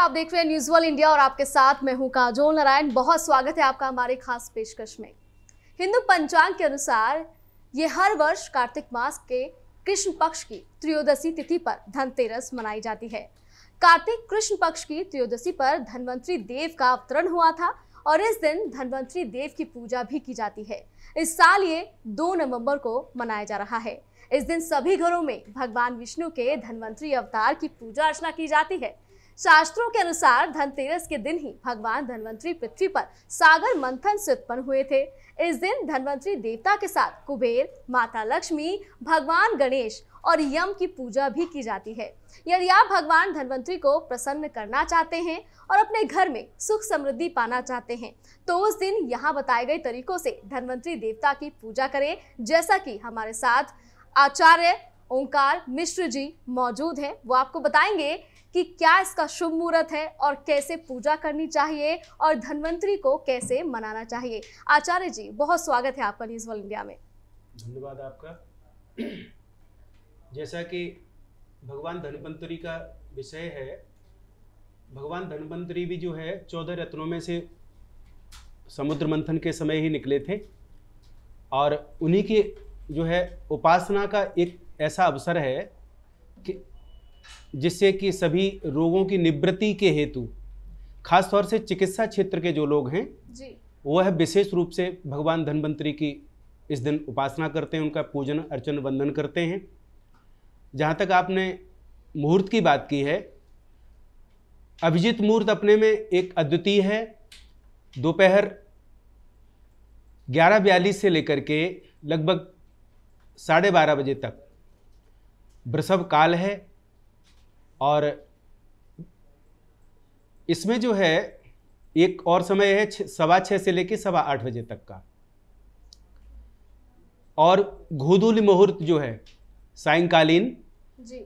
आप देख रहे हैं न्यूज वर्ल्ड इंडिया और आपके साथ मैं हूं काजोल नारायण बहुत स्वागत है आपका हमारे खास पेशकश में हिंदू पंचांग के अनुसार ये हर वर्ष कार्तिक मास के कृष्ण पक्ष की त्रयोदशी तिथि पर धनतेरस मनाई जाती है कार्तिक कृष्ण पक्ष की त्रयोदशी पर धनवंतरी देव का अवतरण हुआ था और इस दिन धनवंतरी देव की पूजा भी की जाती है इस साल ये दो नवंबर को मनाया जा रहा है इस दिन सभी घरों में भगवान विष्णु के धनवंतरी अवतार की पूजा अर्चना की जाती है शास्त्रों के अनुसार धनतेरस के दिन ही भगवान धनवंतरी पृथ्वी पर सागर मंथन से उत्पन्न हुए थे इस दिन धनवंतरी देवता के साथ कुबेर माता लक्ष्मी भगवान गणेश और यम की पूजा भी की जाती है यदि आप भगवान धनवंतरी को प्रसन्न करना चाहते हैं और अपने घर में सुख समृद्धि पाना चाहते हैं तो उस दिन यहाँ बताए गए तरीकों से धनवंतरी देवता की पूजा करें जैसा कि हमारे साथ आचार्य ओंकार मिश्र जी मौजूद हैं वो आपको बताएंगे कि क्या इसका शुभ मुहूर्त है और कैसे पूजा करनी चाहिए और धनवंतरी को कैसे मनाना चाहिए आचार्य जी बहुत स्वागत है आपका न्यूज वर्ल्ड इंडिया में धन्यवाद आपका जैसा कि भगवान धनवंतरी का विषय है भगवान धनवंतरी भी जो है चौदह रत्नों में से समुद्र मंथन के समय ही निकले थे और उन्हीं की जो है उपासना का एक ऐसा अवसर है जिससे कि सभी रोगों की निवृत्ति के हेतु खासतौर से चिकित्सा क्षेत्र के जो लोग हैं वह विशेष रूप से भगवान धनवंतरी की इस दिन उपासना करते हैं उनका पूजन अर्चन वंदन करते हैं जहाँ तक आपने मुहूर्त की बात की है अभिजीत मुहूर्त अपने में एक अद्वितीय है दोपहर ग्यारह बयालीस से लेकर के लगभग साढ़े बारह बजे तक वृषभ काल है और इसमें जो है एक और समय है सवा छः से लेकर सवा आठ बजे तक का और घुदुली मुहूर्त जो है सायंकालीन जी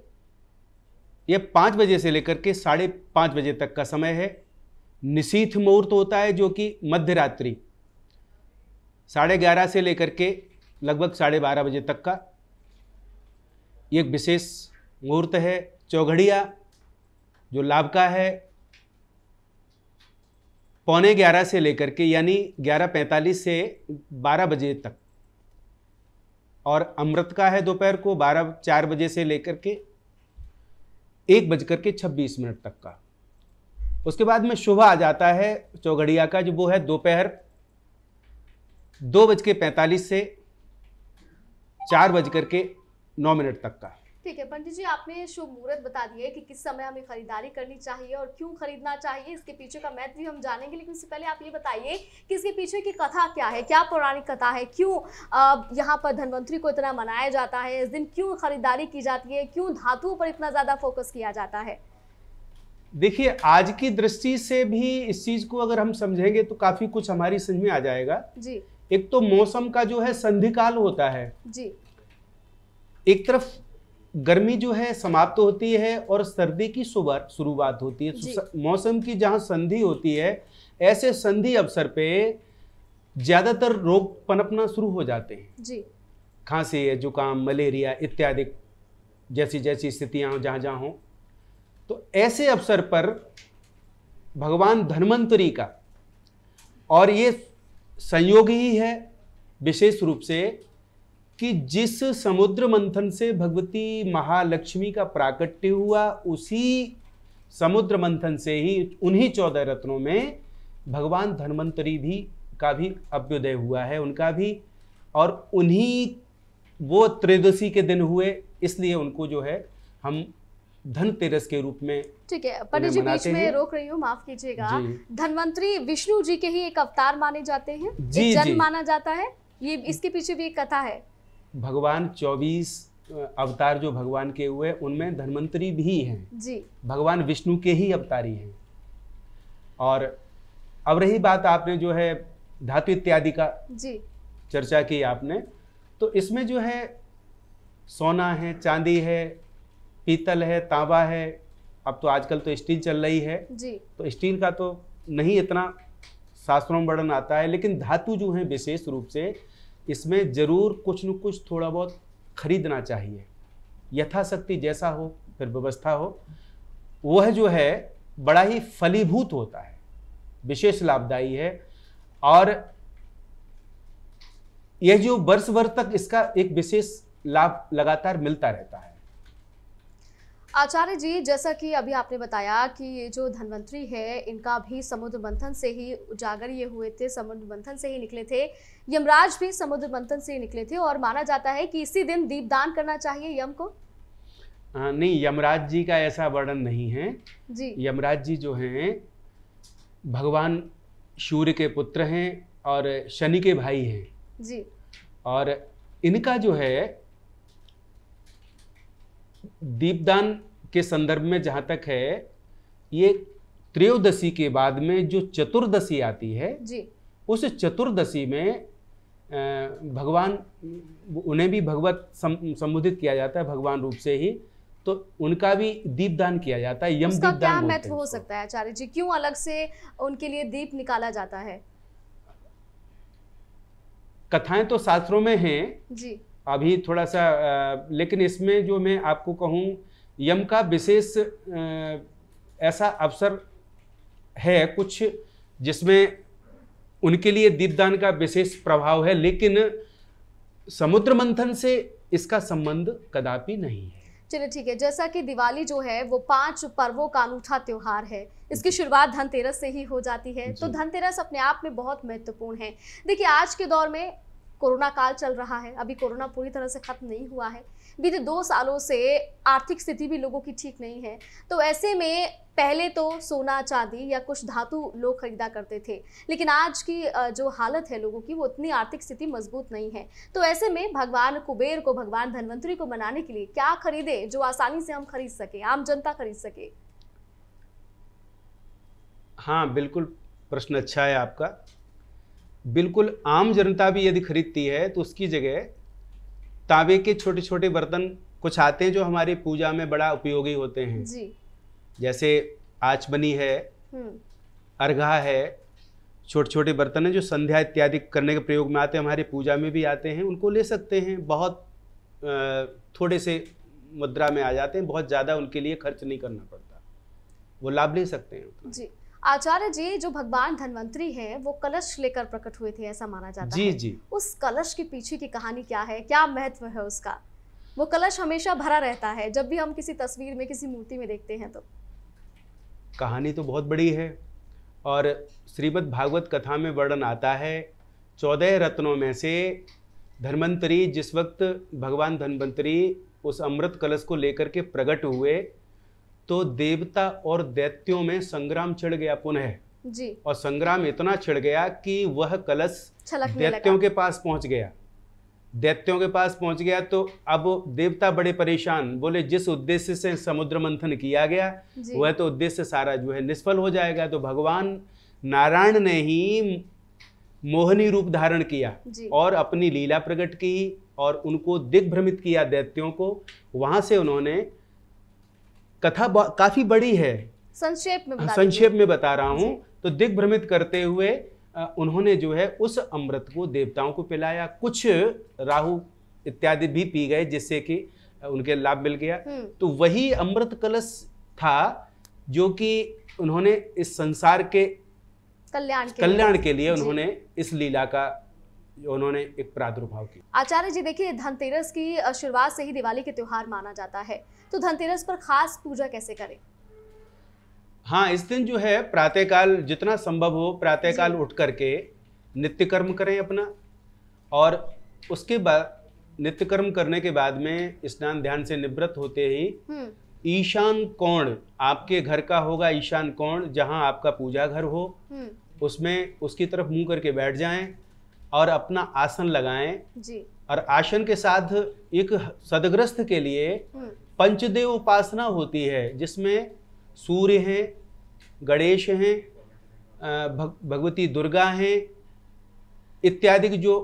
यह पाँच बजे से लेकर के साढ़े पाँच बजे तक का समय है निशीथ मुहूर्त होता है जो कि मध्य रात्रि साढ़े ग्यारह से लेकर के लगभग साढ़े बारह बजे तक का एक विशेष मुहूर्त है चौघड़िया जो लाभका है पौने ग्यारह से लेकर के यानी ग्यारह पैंतालीस से बारह बजे तक और अमृत का है दोपहर को बारह चार बजे से लेकर के एक बजकर के छब्बीस मिनट तक का उसके बाद में सुबह आ जाता है चौघड़िया का जो वो है दोपहर दो बज के पैंतालीस से चार बज के नौ मिनट तक का ठीक है पंडित जी आपने शुभ मुहूर्त बता दिया कि किस समय हमें खरीदारी करनी चाहिए और क्यों खरीदना चाहिए इसके पीछे का महत्व भी हम जानेंगे लेकिन उससे पहले आप ये बताइए कि इसके पीछे की कथा क्या है क्या पौराणिक कथा है क्यों यहाँ पर धनवंतरी को इतना मनाया जाता है इस दिन क्यों खरीदारी की जाती है क्यों धातुओं पर इतना ज़्यादा फोकस किया जाता है देखिए आज की दृष्टि से भी इस चीज को अगर हम समझेंगे तो काफी कुछ हमारी समझ में आ जाएगा जी एक तो मौसम का जो है संधिकाल होता है जी एक तरफ गर्मी जो है समाप्त होती है और सर्दी की सुबह शुरुआत होती है मौसम की जहाँ संधि होती है ऐसे संधि अवसर पे ज़्यादातर रोग पनपना शुरू हो जाते हैं जी खांसी है जुकाम मलेरिया इत्यादि जैसी जैसी स्थितियाँ जहां जहाँ जहाँ हों तो ऐसे अवसर पर भगवान धन्वंतरी का और ये संयोग ही है विशेष रूप से कि जिस समुद्र मंथन से भगवती महालक्ष्मी का प्राकट्य हुआ उसी समुद्र मंथन से ही उन्हीं चौदह रत्नों में भगवान धन्वंतरी भी का भी अभ्युदय हुआ है उनका भी और उन्हीं वो त्रयोदशी के दिन हुए इसलिए उनको जो है हम धनतेरस के रूप में ठीक है पंडित जी बीच में रोक रही हूँ माफ कीजिएगा धनवंतरी विष्णु जी के ही एक अवतार माने जाते हैं जी, जन्म माना जाता है ये इसके पीछे भी एक कथा है भगवान चौबीस अवतार जो भगवान के हुए उनमें धनवंतरी भी हैं जी भगवान विष्णु के ही अवतारी हैं और अब रही बात आपने जो है धातु इत्यादि का जी चर्चा की आपने तो इसमें जो है सोना है चांदी है पीतल है तांबा है अब तो आजकल तो स्टील चल रही है जी तो स्टील का तो नहीं इतना शास्त्रों में वर्णन आता है लेकिन धातु जो है विशेष रूप से इसमें ज़रूर कुछ न कुछ थोड़ा बहुत खरीदना चाहिए यथाशक्ति जैसा हो फिर व्यवस्था हो वह जो है बड़ा ही फलीभूत होता है विशेष लाभदायी है और यह जो वर्ष भर तक इसका एक विशेष लाभ लगातार मिलता रहता है आचार्य जी जैसा कि अभी आपने बताया कि ये जो धनवंतरी है इनका भी समुद्र मंथन से ही उजागर ये हुए थे समुद्र मंथन से ही निकले थे यमराज भी समुद्र मंथन से ही निकले थे और माना जाता है कि इसी दिन दीपदान करना चाहिए यम को आ, नहीं यमराज जी का ऐसा वर्णन नहीं है जी यमराज जी जो हैं भगवान सूर्य के पुत्र हैं और शनि के भाई हैं जी और इनका जो है दीपदान के संदर्भ में जहाँ तक है ये त्रयोदशी के बाद में जो चतुर्दशी आती है जी। उस चतुर्दशी में भगवान उन्हें भी भगवत संबोधित किया जाता है भगवान रूप से ही तो उनका भी दीपदान किया जाता है यम उसका क्या महत्व हो सकता है आचार्य जी क्यों अलग से उनके लिए दीप निकाला जाता है कथाएं तो शास्त्रों में हैं जी अभी थोड़ा सा लेकिन इसमें जो मैं आपको कहूँ यम का विशेष ऐसा अवसर है कुछ जिसमें उनके लिए दीपदान का विशेष प्रभाव है लेकिन समुद्र मंथन से इसका संबंध कदापि नहीं है चलिए ठीक है जैसा कि दिवाली जो है वो पांच पर्वों का अनूठा त्योहार है इसकी शुरुआत धनतेरस से ही हो जाती है तो धनतेरस अपने आप में बहुत महत्वपूर्ण है देखिए आज के दौर में कोरोना काल चल रहा है अभी कोरोना पूरी तरह से खत्म नहीं हुआ है बीते दो सालों से आर्थिक स्थिति भी लोगों की ठीक नहीं है तो ऐसे में पहले तो सोना चांदी या कुछ धातु लोग खरीदा करते थे लेकिन आज की जो हालत है लोगों की वो इतनी आर्थिक स्थिति मजबूत नहीं है तो ऐसे में भगवान कुबेर को भगवान धनवंतरी को बनाने के लिए क्या खरीदे जो आसानी से हम खरीद सके आम जनता खरीद सके हाँ बिल्कुल प्रश्न अच्छा है आपका बिल्कुल आम जनता भी यदि खरीदती है तो उसकी जगह तांबे के छोटे छोटे बर्तन कुछ आते हैं जो हमारी पूजा में बड़ा उपयोगी होते हैं जी। जैसे आचमनी बनी है हम्म। अर्घा है छोटे छोटे बर्तन हैं जो संध्या इत्यादि करने के प्रयोग में आते हैं हमारे पूजा में भी आते हैं उनको ले सकते हैं बहुत थोड़े से मुद्रा में आ जाते हैं बहुत ज़्यादा उनके लिए खर्च नहीं करना पड़ता वो लाभ ले सकते हैं जी आचार्य जी जो भगवान धनवंतरी हैं वो कलश लेकर प्रकट हुए थे ऐसा माना जाता जी, है जी उस कलश के पीछे की कहानी क्या है क्या महत्व है उसका वो कलश हमेशा भरा रहता है जब भी हम किसी तस्वीर में किसी मूर्ति में देखते हैं तो कहानी तो बहुत बड़ी है और श्रीमद् भागवत कथा में वर्णन आता है चौदह रत्नों में से धन्वंतरी जिस वक्त भगवान धन्वंतरी उस अमृत कलश को लेकर के प्रकट हुए तो देवता और दैत्यों में संग्राम छिड़ गया पुनः जी और संग्राम इतना चढ़ गया कि वह कलश दैत्यों के पास पहुंच गया दैत्यों के पास पहुंच गया तो अब देवता बड़े परेशान बोले जिस उद्देश्य से समुद्र मंथन किया गया वह तो उद्देश्य सारा जो है निष्फल हो जाएगा तो भगवान नारायण ने ही मोहनी रूप धारण किया और अपनी लीला प्रकट की और उनको दिग्भ्रमित किया दैत्यों को वहां से उन्होंने कथा काफी बड़ी है संक्षेप में बता संक्षेप में बता रहा हूँ तो दिग्भ्रमित करते हुए उन्होंने जो है उस अमृत को देवताओं को पिलाया कुछ राहु इत्यादि भी पी गए जिससे कि उनके लाभ मिल गया हम्म। तो वही अमृत कलश था जो कि उन्होंने इस संसार के कल्याण के कल्याण के लिए उन्होंने इस लीला का उन्होंने एक प्रादुर्भाव किया आचार्य जी देखिए धनतेरस की शुरुआत से ही दिवाली के त्योहार माना जाता है तो धनतेरस पर खास पूजा कैसे करें हाँ इस दिन जो है प्रातःकाल जितना संभव हो प्रातःकाल उठ करके नित्य कर्म करें अपना और उसके बाद नित्य कर्म करने के बाद में स्नान ध्यान से निवृत्त होते ही ईशान कोण आपके घर का होगा ईशान कोण जहाँ आपका पूजा घर हो उसमें उसकी तरफ मुंह करके बैठ जाएं और अपना आसन लगाएं जी और आसन के साथ एक सदग्रस्त के लिए हम्म। पंचदेव उपासना होती है जिसमें सूर्य हैं गणेश हैं भग, भगवती दुर्गा हैं इत्यादि जो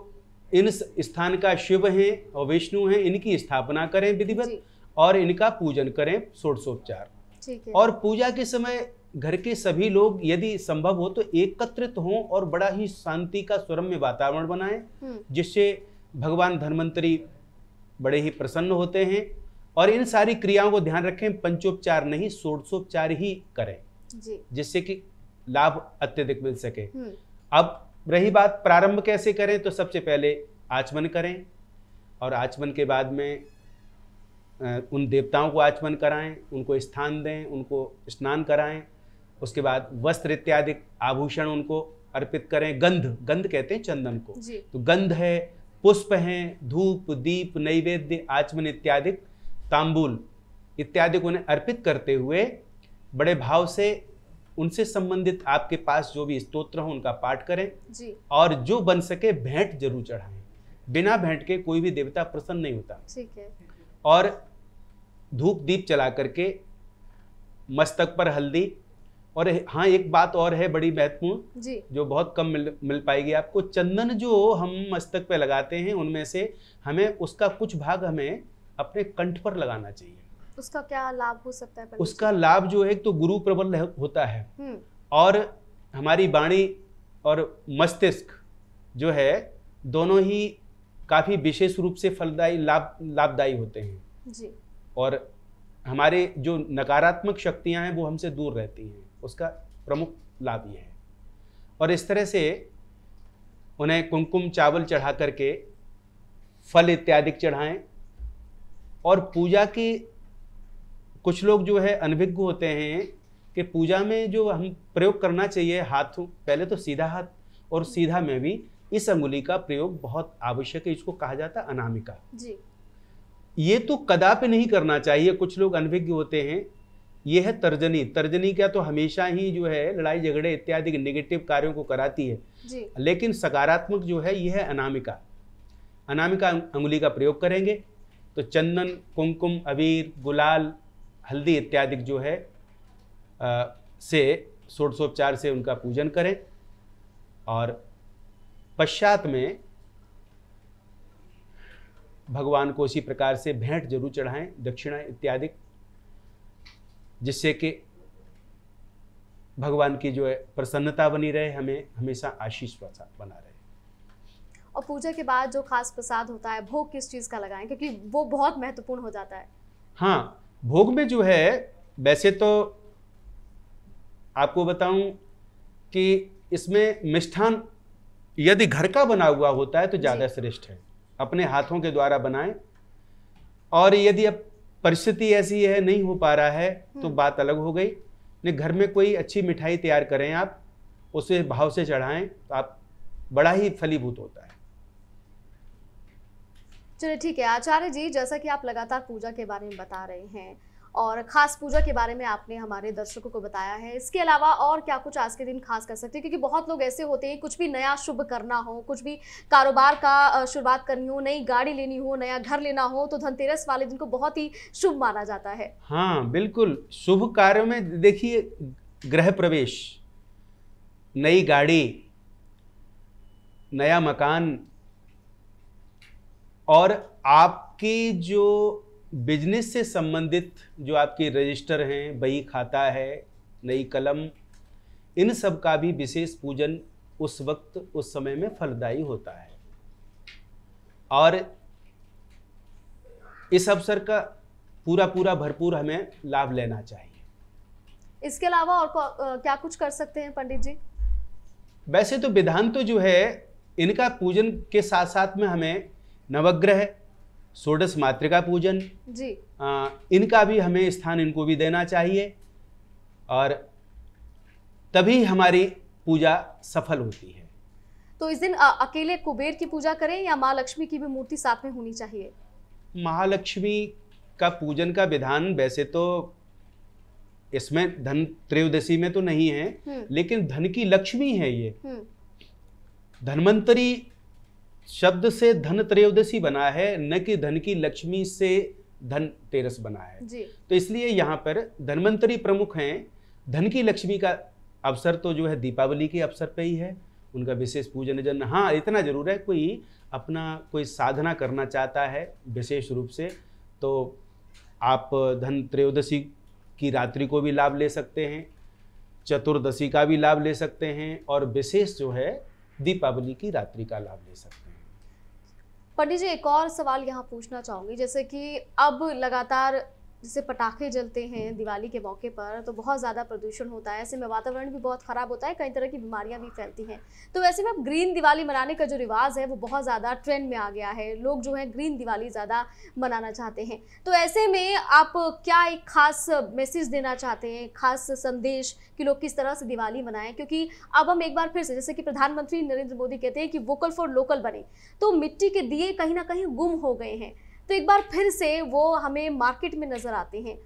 इन स्थान का शिव हैं और विष्णु हैं इनकी स्थापना करें विधिवत और इनका पूजन करें षोडशोपचार और पूजा के समय घर के सभी लोग यदि संभव हो तो एकत्रित हों और बड़ा ही शांति का स्वरम्य वातावरण बनाएं हम्म। जिससे भगवान धन्वंतरी बड़े ही प्रसन्न होते हैं और इन सारी क्रियाओं को ध्यान रखें पंचोपचार नहीं सोर्सोपचार ही करें जिससे कि लाभ अत्यधिक मिल सके हम्म। अब रही बात प्रारंभ कैसे करें तो सबसे पहले आचमन करें और आचमन के बाद में उन देवताओं को आचमन कराएं उनको स्थान दें उनको स्नान कराएं उसके बाद वस्त्र इत्यादि आभूषण उनको अर्पित करें गंध गंध कहते हैं चंदन को तो गंध है पुष्प हैं धूप दीप नैवेद्य आचमन इत्यादि तांबुल इत्यादि को उन्हें अर्पित करते हुए बड़े भाव से उनसे संबंधित आपके पास जो भी स्तोत्र हो उनका पाठ करें जी। और जो बन सके भेंट जरूर चढ़ाएं बिना भेंट के कोई भी देवता प्रसन्न नहीं होता ठीक है और धूप दीप चला करके मस्तक पर हल्दी और हाँ एक बात और है बड़ी महत्वपूर्ण जो बहुत कम मिल मिल पाएगी आपको चंदन जो हम मस्तक पे लगाते हैं उनमें से हमें उसका कुछ भाग हमें अपने कंठ पर लगाना चाहिए उसका क्या लाभ हो सकता है उसका लाभ जो है तो गुरु प्रबल होता है हम्म। और हमारी वाणी और मस्तिष्क जो है दोनों ही काफ़ी विशेष रूप से फलदायी लाभ लाभदायी होते हैं जी और हमारे जो नकारात्मक शक्तियां हैं वो हमसे दूर रहती हैं उसका प्रमुख लाभ यह है और इस तरह से उन्हें कुमकुम चावल चढ़ा करके फल इत्यादि चढ़ाएं और पूजा की कुछ लोग जो है अनभिज्ञ होते हैं कि पूजा में जो हम प्रयोग करना चाहिए हाथ पहले तो सीधा हाथ और सीधा में भी इस अंगुली का प्रयोग बहुत आवश्यक है इसको कहा जाता है अनामिका जी ये तो कदापि नहीं करना चाहिए कुछ लोग अनभिज्ञ होते हैं ये है तर्जनी तर्जनी क्या तो हमेशा ही जो है लड़ाई झगड़े इत्यादि नेगेटिव कार्यों को कराती है जी। लेकिन सकारात्मक जो है ये है अनामिका अनामिका अं-, अंगुली का प्रयोग करेंगे तो चंदन कुमकुम अबीर गुलाल हल्दी इत्यादि जो है आ, से सोटसोपचार से उनका पूजन करें और पश्चात में भगवान को इसी प्रकार से भेंट जरूर चढ़ाएं दक्षिणा इत्यादि जिससे कि भगवान की जो है प्रसन्नता बनी रहे हमें हमेशा आशीष बना रहे और पूजा के बाद जो खास प्रसाद होता है भोग किस चीज़ का लगाएं क्योंकि वो बहुत महत्वपूर्ण हो जाता है हाँ भोग में जो है वैसे तो आपको बताऊं कि इसमें मिष्ठान यदि घर का बना हुआ होता है तो ज़्यादा श्रेष्ठ है अपने हाथों के द्वारा बनाएं और यदि आप परिस्थिति ऐसी है नहीं हो पा रहा है तो हम्म। बात अलग हो गई नहीं घर में कोई अच्छी मिठाई तैयार करें आप उसे भाव से चढ़ाएं तो आप बड़ा ही फलीभूत होता है चलिए ठीक है आचार्य जी जैसा कि आप लगातार पूजा के बारे में बता रहे हैं और खास पूजा के बारे में आपने हमारे दर्शकों को बताया है इसके अलावा और क्या कुछ आज के दिन खास कर सकते हैं क्योंकि बहुत लोग ऐसे होते हैं कुछ भी नया शुभ करना हो कुछ भी कारोबार का शुरुआत करनी हो नई गाड़ी लेनी हो नया घर लेना हो तो धनतेरस वाले दिन को बहुत ही शुभ माना जाता है हाँ बिल्कुल शुभ कार्यों में देखिए ग्रह प्रवेश नई गाड़ी नया मकान और आपकी जो बिजनेस से संबंधित जो आपके रजिस्टर हैं बही खाता है नई कलम इन सब का भी विशेष पूजन उस वक्त उस समय में फलदायी होता है और इस अवसर का पूरा पूरा भरपूर हमें लाभ लेना चाहिए इसके अलावा और क्या कुछ कर सकते हैं पंडित जी वैसे तो विधान तो जो है इनका पूजन के साथ साथ में हमें नवग्रह षोडश मातृका पूजन जी आ, इनका भी हमें स्थान इनको भी देना चाहिए और तभी हमारी पूजा सफल होती है तो इस दिन आ, अकेले कुबेर की पूजा करें या माँ लक्ष्मी की भी मूर्ति साथ में होनी चाहिए महालक्ष्मी का पूजन का विधान वैसे तो इसमें धन त्रयोदशी में तो नहीं है हम्म। लेकिन धन की लक्ष्मी है ये हम्म। धनवंतरी शब्द से धन त्रयोदशी बना है न कि धन की लक्ष्मी से धन तेरस बना है जी। तो इसलिए यहाँ पर धनवंतरी प्रमुख हैं धन की लक्ष्मी का अवसर तो जो है दीपावली के अवसर पे ही है उनका विशेष पूजन जन हाँ इतना जरूर है कोई अपना कोई साधना करना चाहता है विशेष रूप से तो आप धन त्रयोदशी की रात्रि को भी लाभ ले सकते हैं चतुर्दशी का भी लाभ ले सकते हैं और विशेष जो है दीपावली की रात्रि का लाभ ले सकते हैं पंडित जी एक और सवाल यहाँ पूछना चाहूंगी जैसे कि अब लगातार जैसे पटाखे जलते हैं दिवाली के मौके पर तो बहुत ज़्यादा प्रदूषण होता है ऐसे में वातावरण भी बहुत ख़राब होता है कई तरह की बीमारियां भी फैलती हैं तो वैसे में अब ग्रीन दिवाली मनाने का जो रिवाज है वो बहुत ज़्यादा ट्रेंड में आ गया है लोग जो है ग्रीन दिवाली ज़्यादा मनाना चाहते हैं तो ऐसे में आप क्या एक खास मैसेज देना चाहते हैं खास संदेश कि लोग किस तरह से दिवाली मनाएं क्योंकि अब हम एक बार फिर से जैसे कि प्रधानमंत्री नरेंद्र मोदी कहते हैं कि वोकल फॉर लोकल बने तो मिट्टी के दिए कहीं ना कहीं गुम हो गए हैं तो एक बार फिर से वो हमें मार्केट में नज़र आते हैं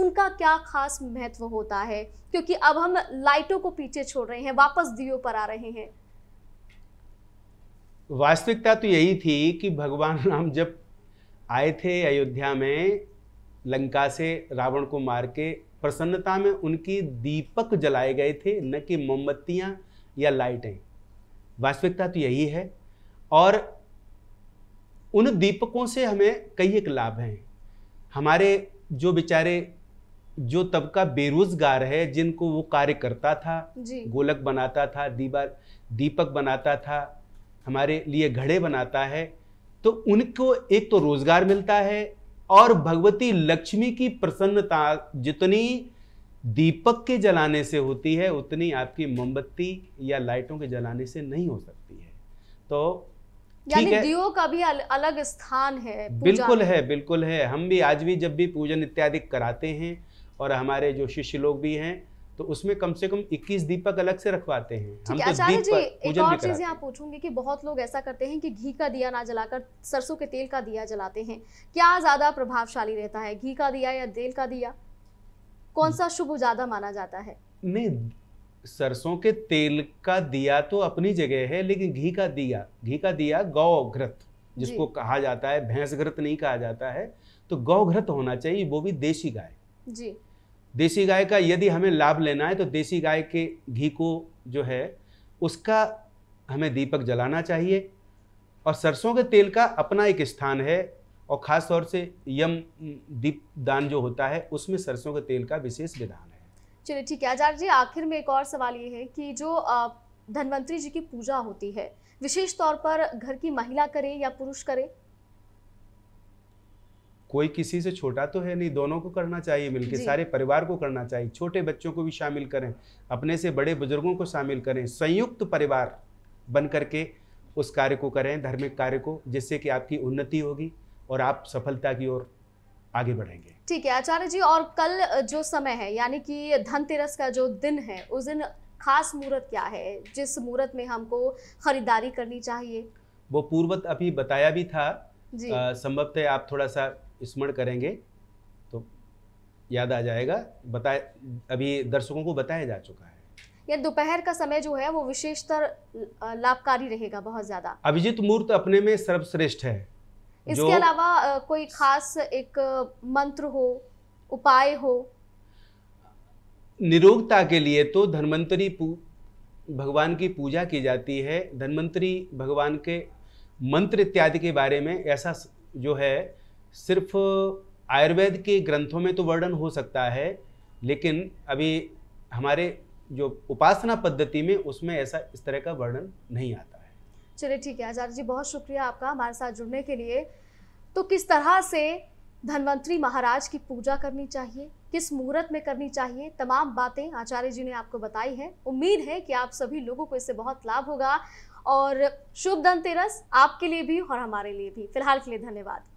उनका क्या खास महत्व होता है क्योंकि अब हम लाइटों को पीछे छोड़ रहे हैं वापस दियो पर आ रहे हैं वास्तविकता तो यही थी कि भगवान राम जब आए थे अयोध्या में लंका से रावण को मार के प्रसन्नता में उनकी दीपक जलाए गए थे न कि मोमबत्तियाँ या लाइटें वास्तविकता तो यही है और उन दीपकों से हमें कई एक लाभ हैं हमारे जो बेचारे जो तबका बेरोजगार है जिनको वो कार्य करता था गोलक बनाता था दीवार दीपक बनाता था हमारे लिए घड़े बनाता है तो उनको एक तो रोजगार मिलता है और भगवती लक्ष्मी की प्रसन्नता जितनी दीपक के जलाने से होती है उतनी आपकी मोमबत्ती या लाइटों के जलाने से नहीं हो सकती है तो यानी दियो का भी अलग स्थान है बिल्कुल है बिल्कुल है हम भी आज भी जब भी पूजन इत्यादि कराते हैं और हमारे जो शिष्य लोग भी हैं तो उसमें कम से कम 21 दीपक अलग से रखवाते हैं हम तो आचार्य जी एक और चीज यहाँ पूछूंगी कि बहुत लोग ऐसा करते हैं कि घी का दिया ना जलाकर सरसों के तेल का दिया जलाते हैं क्या ज्यादा प्रभावशाली रहता है घी का दिया या तेल का दिया कौन हम्म। सा शुभ ज्यादा माना जाता है नहीं सरसों के तेल का दिया तो अपनी जगह है लेकिन घी का दिया घी का दिया गौ घृत जिसको कहा जाता है भैंस घृत नहीं कहा जाता है तो गौ घृत होना चाहिए वो भी देसी गाय जी देसी गाय का यदि हमें लाभ लेना है तो देसी गाय के घी को जो है उसका हमें दीपक जलाना चाहिए और सरसों के तेल का अपना एक स्थान है और ख़ास तौर से यम दीप दान जो होता है उसमें सरसों के तेल का विशेष विधान चलिए ठीक है आचार्य जी आखिर में एक और सवाल ये है कि जो धनवंतरी जी की पूजा होती है विशेष तौर पर घर की महिला करे या पुरुष करे कोई किसी से छोटा तो है नहीं दोनों को करना चाहिए मिलके सारे परिवार को करना चाहिए छोटे बच्चों को भी शामिल करें अपने से बड़े बुजुर्गों को शामिल करें संयुक्त परिवार बन करके उस कार्य को करें धार्मिक कार्य को जिससे कि आपकी उन्नति होगी और आप सफलता की ओर आगे बढ़ेंगे ठीक है आचार्य जी और कल जो समय है यानी कि धनतेरस का जो दिन है उस दिन खास मुहूर्त क्या है जिस मुहूर्त में हमको खरीदारी करनी चाहिए वो पूर्वत अभी बताया भी था संभवतः आप थोड़ा सा स्मरण करेंगे तो याद आ जाएगा बताए अभी दर्शकों को बताया जा चुका है या दोपहर का समय जो है वो विशेषतर लाभकारी रहेगा बहुत ज्यादा अभिजीत मुहूर्त अपने में सर्वश्रेष्ठ है इसके अलावा कोई खास एक मंत्र हो उपाय हो निरोगता के लिए तो धन्वंतरी भगवान की पूजा की जाती है धन्वंतरी भगवान के मंत्र इत्यादि के बारे में ऐसा जो है सिर्फ आयुर्वेद के ग्रंथों में तो वर्णन हो सकता है लेकिन अभी हमारे जो उपासना पद्धति में उसमें ऐसा इस तरह का वर्णन नहीं आता चलिए ठीक है आचार्य जी बहुत शुक्रिया आपका हमारे साथ जुड़ने के लिए तो किस तरह से धनवंतरी महाराज की पूजा करनी चाहिए किस मुहूर्त में करनी चाहिए तमाम बातें आचार्य जी ने आपको बताई हैं उम्मीद है कि आप सभी लोगों को इससे बहुत लाभ होगा और शुभ धनतेरस आपके लिए भी और हमारे लिए भी फिलहाल के लिए धन्यवाद